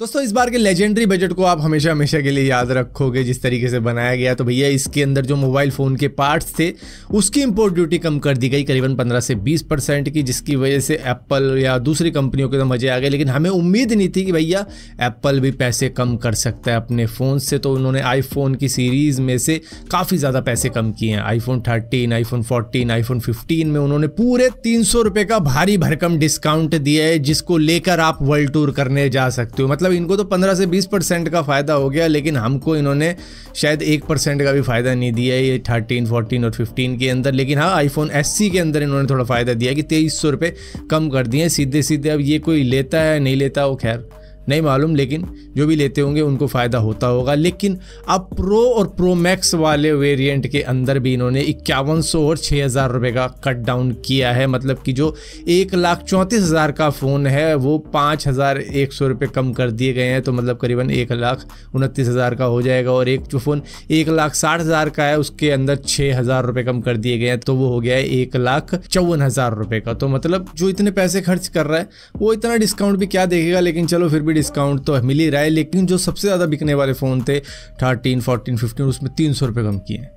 दोस्तों इस बार के लेजेंडरी बजट को आप हमेशा हमेशा के लिए याद रखोगे जिस तरीके से बनाया गया तो भैया इसके अंदर जो मोबाइल फ़ोन के पार्ट्स थे उसकी इंपोर्ट ड्यूटी कम कर दी गई करीबन 15 से 20 परसेंट की जिसकी वजह से एप्पल या दूसरी कंपनियों के तो मज़े आ गए लेकिन हमें उम्मीद नहीं थी कि भैया एप्पल भी पैसे कम कर सकता है अपने फ़ोन से तो उन्होंने आईफोन की सीरीज़ में से काफ़ी ज़्यादा पैसे कम किए हैं iPhone thirteen iPhone fourteen fifteen में उन्होंने पूरे तीन सौ का भारी भरकम डिस्काउंट दिया है जिसको लेकर आप वर्ल्ड टूर करने जा सकते हो मतलब इनको तो पंद्रह से बीस परसेंट का फ़ायदा हो गया लेकिन हमको इन्होंने शायद एक परसेंट का भी फ़ायदा नहीं दिया है ये थर्टीन फोर्टीन और फिफ्टीन के अंदर लेकिन हाँ आईफोन एस के अंदर इन्होंने थोड़ा फ़ायदा दिया कि तेईस सौ रुपये कम कर दिए सीधे सीधे अब ये कोई लेता है नहीं लेता वो खैर नहीं मालूम लेकिन जो भी लेते होंगे उनको फ़ायदा होता होगा लेकिन अब प्रो और प्रो मैक्स वाले वेरिएंट के अंदर भी इन्होंने इक्यावन सौ और छः हज़ार रुपये का कट डाउन किया है मतलब कि जो एक लाख चौंतीस हज़ार का फ़ोन है वो पाँच हज़ार एक सौ रुपये कम कर दिए गए हैं तो मतलब करीबन एक लाख उनतीस हज़ार का हो जाएगा और एक जो फ़ोन एक लाख साठ हज़ार का है उसके अंदर छः हज़ार रुपये कम कर दिए गए हैं तो वो हो गया है एक लाख चौवन हज़ार रुपये का तो मतलब जो इतने पैसे खर्च कर रहा है वो इतना डिस्काउंट भी क्या देखेगा लेकिन चलो फिर भी भी डिस्काउंट तो मिल ही रहा है लेकिन जो सबसे ज़्यादा बिकने वाले फ़ोन थे थर्टीन फोर्टीन फिफ्टीन उसमें तीन सौ कम किए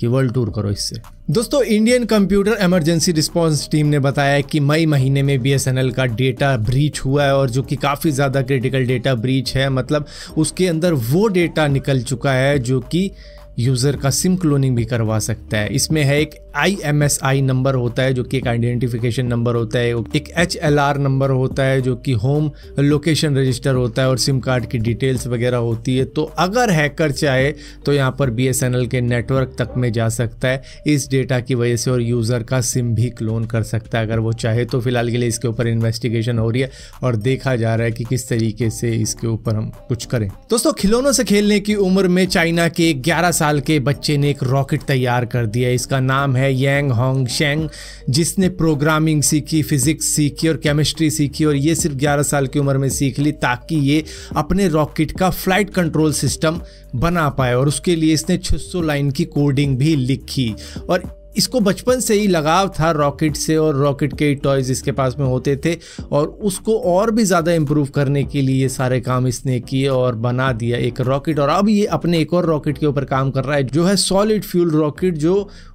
कि वर्ल्ड टूर करो इससे दोस्तों Indian computer emergency response team ने बताया कि मई महीने में बीएसएनएल का डेटा ब्रीच हुआ है और जो कि काफ़ी ज़्यादा क्रिटिकल डेटा ब्रीच है मतलब उसके अंदर वो डेटा निकल चुका है जो कि यूज़र का सिम क्लोनिंग भी करवा सकता है इसमें है एक I M S I number होता है जो कि एक आइडेंटिफिकेशन नंबर होता है एक एच एल आर नंबर होता है जो कि होम लोकेशन रजिस्टर होता है और सिम कार्ड की डिटेल्स वगैरह होती है तो अगर हैकर चाहे तो यहाँ पर बी एस एन एल के नेटवर्क तक में जा सकता है इस डेटा की वजह से और यूज़र का सिम भी क्लोन कर सकता है अगर वो चाहे तो फिलहाल के लिए इसके ऊपर इन्वेस्टिगेशन हो रही है और देखा जा रहा है कि किस तरीके से इसके ऊपर हम कुछ करें दोस्तों खिलौनों से खेलने की उम्र में चाइना के ग्यारह साल के बच्चे ने एक रॉकेट तैयार कर दिया इसका नाम है है यांग होंग शेंग जिसने प्रोग्रामिंग सीखी फिजिक्स सीखी और केमिस्ट्री सीखी और ये सिर्फ 11 साल की उम्र में सीख ली ताकि ये अपने रॉकेट का फ्लाइट कंट्रोल सिस्टम बना पाए और उसके लिए इसने 600 लाइन की कोडिंग भी लिखी और इसको बचपन से ही लगाव था रॉकेट से और रॉकेट के टॉयज़ इसके पास में होते थे और उसको और भी ज़्यादा इम्प्रूव करने के लिए ये सारे काम इसने किए और बना दिया एक रॉकेट और अब ये अपने एक और रॉकेट के ऊपर काम कर रहा है जो है सॉलिड फ्यूल रॉकेट जो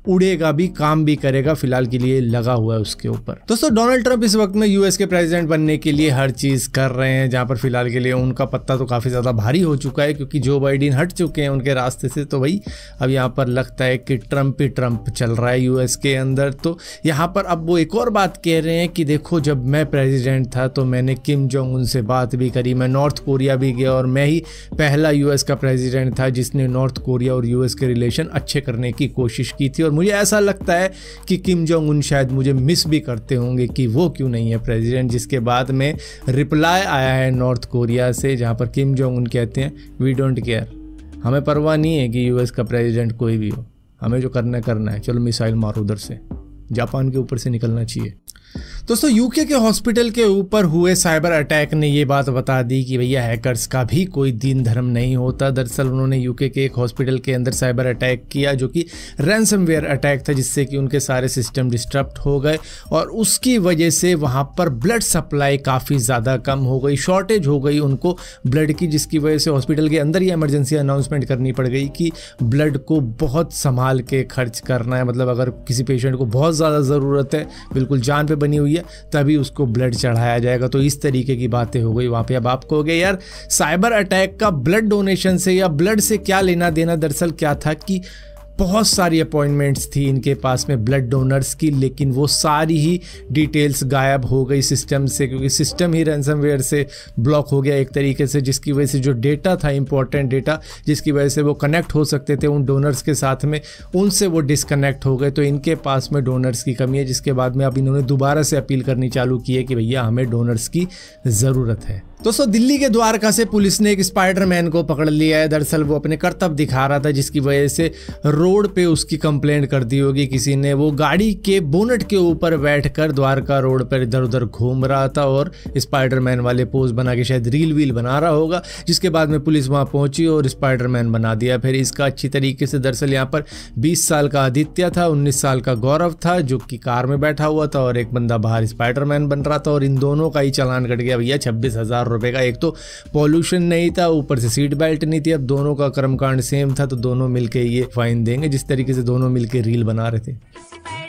उड़ेगा भी काम भी करेगा फिलहाल के लिए लगा हुआ है उसके ऊपर दोस्तों डोनाल्ड ट्रंप इस वक्त में यूएस के प्रेसिडेंट बनने के लिए हर चीज़ कर रहे हैं जहाँ पर फिलहाल के लिए उनका पत्ता तो काफ़ी ज़्यादा भारी हो चुका है क्योंकि जो बाइडेन हट चुके हैं उनके रास्ते से तो भाई अब यहाँ पर लगता है कि ट्रंप ही ट्रंप चल रहा है रहा है यूएस के अंदर तो यहाँ पर अब वो एक और बात कह रहे हैं कि देखो जब मैं प्रेसिडेंट था तो मैंने किम जोंग उन से बात भी करी मैं नॉर्थ कोरिया भी गया और मैं ही पहला यूएस का प्रेसिडेंट था जिसने नॉर्थ कोरिया और यूएस के रिलेशन अच्छे करने की कोशिश की थी और मुझे ऐसा लगता है कि किम जोंग उन शायद मुझे मिस भी करते होंगे कि वो क्यों नहीं है प्रेजिडेंट जिसके बाद में रिप्लाई आया है नॉर्थ कोरिया से जहाँ पर किम जोंग उन कहते हैं वी डोंट केयर हमें परवाह नहीं है कि यूएस का प्रेसिडेंट कोई भी हो हमें जो करना है करना है चलो मिसाइल मारो उधर से जापान के ऊपर से निकलना चाहिए दोस्तों यूके के हॉस्पिटल के ऊपर हुए साइबर अटैक ने ये बात बता दी कि भैया हैकर्स का भी कोई दीन धर्म नहीं होता दरअसल उन्होंने यूके के एक हॉस्पिटल के अंदर साइबर अटैक किया जो कि रैंसमवेयर अटैक था जिससे कि उनके सारे सिस्टम डिस्टर्ब हो गए और उसकी वजह से वहाँ पर ब्लड सप्लाई काफ़ी ज़्यादा कम हो गई शॉर्टेज हो गई उनको ब्लड की जिसकी वजह से हॉस्पिटल के अंदर ही एमरजेंसी अनाउंसमेंट करनी पड़ गई कि ब्लड को बहुत संभाल के खर्च करना है मतलब अगर किसी पेशेंट को बहुत ज़्यादा ज़रूरत है बिल्कुल जान पर बनी हुई है तभी उसको ब्लड चढ़ाया जाएगा तो इस तरीके की बातें हो गई वहाँ पे अब आप कहोगे यार साइबर अटैक का ब्लड डोनेशन से या ब्लड से क्या लेना देना दरअसल क्या था कि बहुत सारी अपॉइंटमेंट्स थी इनके पास में ब्लड डोनर्स की लेकिन वो सारी ही डिटेल्स गायब हो गई सिस्टम से क्योंकि सिस्टम ही रैनसम से ब्लॉक हो गया एक तरीके से जिसकी वजह से जो डेटा था इंपॉर्टेंट डेटा जिसकी वजह से वो कनेक्ट हो सकते थे उन डोनर्स के साथ में उनसे वो डिसकनेक्ट हो गए तो इनके पास में डोनर्स की कमी है जिसके बाद में अब इन्होंने दोबारा से अपील करनी चालू की है कि भैया हमें डोनर्स की ज़रूरत है दोस्तों दिल्ली के द्वारका से पुलिस ने एक स्पाइडरमैन को पकड़ लिया है दरअसल वो अपने कर्तव्य दिखा रहा था जिसकी वजह से रोड पे उसकी कंप्लेंट कर दी होगी किसी ने वो गाड़ी के बोनट के ऊपर बैठकर द्वारका रोड पर इधर उधर घूम रहा था और स्पाइडरमैन वाले पोज बना के शायद रील वील बना रहा होगा जिसके बाद में पुलिस वहाँ पहुँची और स्पाइडरमैन बना दिया फिर इसका अच्छी तरीके से दरअसल यहाँ पर बीस साल का आदित्य था उन्नीस साल का गौरव था जो कि कार में बैठा हुआ था और एक बंदा बाहर स्पाइडरमैन बन रहा था और इन दोनों का ही चलान कट गया भैया छब्बीस हज़ार रुपए का एक तो पॉल्यूशन नहीं था ऊपर से सीट बेल्ट नहीं थी अब दोनों का कर्मकांड सेम था तो दोनों मिलके ये फाइन देंगे जिस तरीके से दोनों मिलके रील बना रहे थे